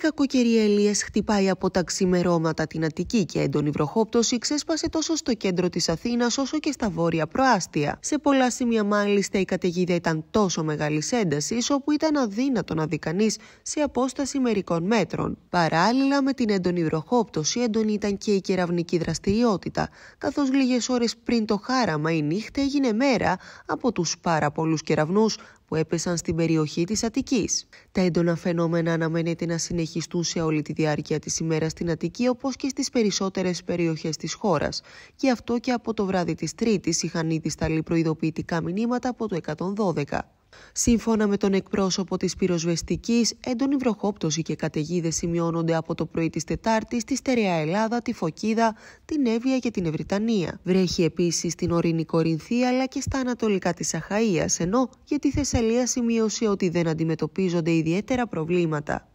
κακοκαιρία Ελίας χτυπάει από τα ξημερώματα την Αττική και έντονη βροχόπτωση ξέσπασε τόσο στο κέντρο της Αθήνας όσο και στα βόρεια προάστια. Σε πολλά σημεία, μάλιστα, η καταιγίδα ήταν τόσο μεγάλης έντασης, όπου ήταν αδύνατο να δει κανείς σε απόσταση μερικών μέτρων. Παράλληλα με την έντονη βροχόπτωση, έντονη ήταν και η κεραυνική δραστηριότητα, καθώς λίγες ώρες πριν το χάραμα η νύχτα έγινε μέρα από τους πάρα πολλούς κεραυνούς που έπεσαν στην περιοχή της Αττικής. Τα έντονα φαινόμενα αναμένεται να συνεχιστούν σε όλη τη διάρκεια της ημέρας στην Αττική όπως και στις περισσότερες περιοχές της χώρας. Γι' αυτό και από το βράδυ της Τρίτης είχαν ήδη σταλεί προειδοποιητικά μηνύματα από το 112. Σύμφωνα με τον εκπρόσωπο της πυροσβεστικής, έντονη βροχόπτωση και καταιγίδες σημειώνονται από το πρωί της Τετάρτης στη στερεά Ελλάδα, τη Φωκίδα, την Εύβοια και την Ευρυτανία. Βρέχει επίσης στην ορεινή Κορινθία αλλά και στα ανατολικά της Αχαΐας ενώ για τη Θεσσαλία σημείωσε ότι δεν αντιμετωπίζονται ιδιαίτερα προβλήματα.